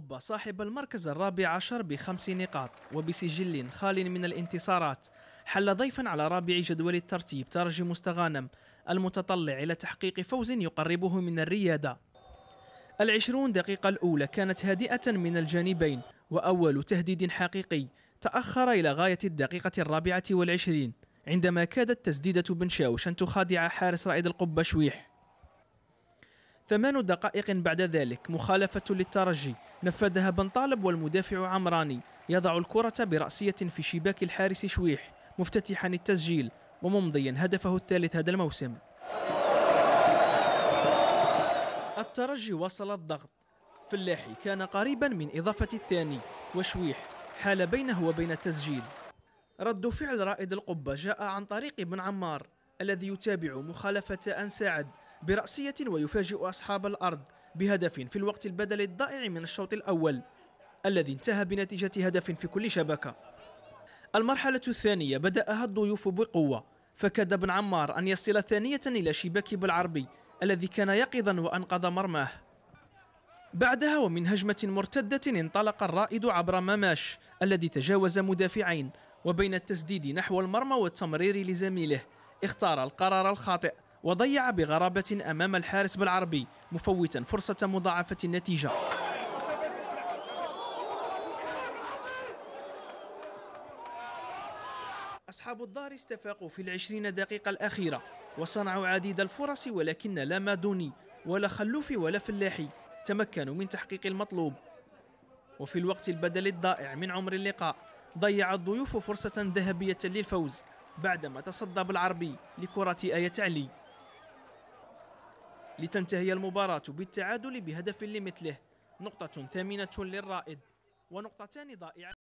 القبة صاحب المركز الرابع عشر بخمس نقاط وبسجل خال من الانتصارات حل ضيفا على رابع جدول الترتيب ترجي مستغانم المتطلع إلى تحقيق فوز يقربه من الريادة العشرون دقيقة الأولى كانت هادئة من الجانبين وأول تهديد حقيقي تأخر إلى غاية الدقيقة الرابعة والعشرين عندما كادت تسديدة بن شاوش أن تخادع حارس رائد القبة شويح ثمان دقائق بعد ذلك مخالفة للترجي نفذها بن طالب والمدافع عمراني يضع الكرة برأسية في شباك الحارس شويح مفتتحا التسجيل وممضيا هدفه الثالث هذا الموسم الترجي وصل الضغط فلاحي كان قريبا من إضافة الثاني وشويح حال بينه وبين التسجيل رد فعل رائد القبة جاء عن طريق ابن عمار الذي يتابع مخالفة أنساعد برأسية ويفاجئ أصحاب الأرض بهدف في الوقت البدل الضائع من الشوط الأول الذي انتهى بنتيجة هدف في كل شبكة المرحلة الثانية بدأها الضيوف بقوة فكاد بن عمار أن يصل ثانية إلى شباك بالعربي الذي كان يقظا وأنقذ مرماه بعدها ومن هجمة مرتدة انطلق الرائد عبر مماش الذي تجاوز مدافعين وبين التسديد نحو المرمى والتمرير لزميله اختار القرار الخاطئ وضيع بغرابة أمام الحارس بالعربي مفوتا فرصة مضاعفة النتيجة أصحاب الدار استفاقوا في العشرين دقيقة الأخيرة وصنعوا عديد الفرص ولكن لا مادوني ولا خلوفي ولا فلاحي تمكنوا من تحقيق المطلوب وفي الوقت البدل الضائع من عمر اللقاء ضيع الضيوف فرصة ذهبية للفوز بعدما تصدى بالعربي لكرة آية علي لتنتهي المباراة بالتعادل بهدف لمثله نقطة ثامنة للرائد ونقطتان ضائعة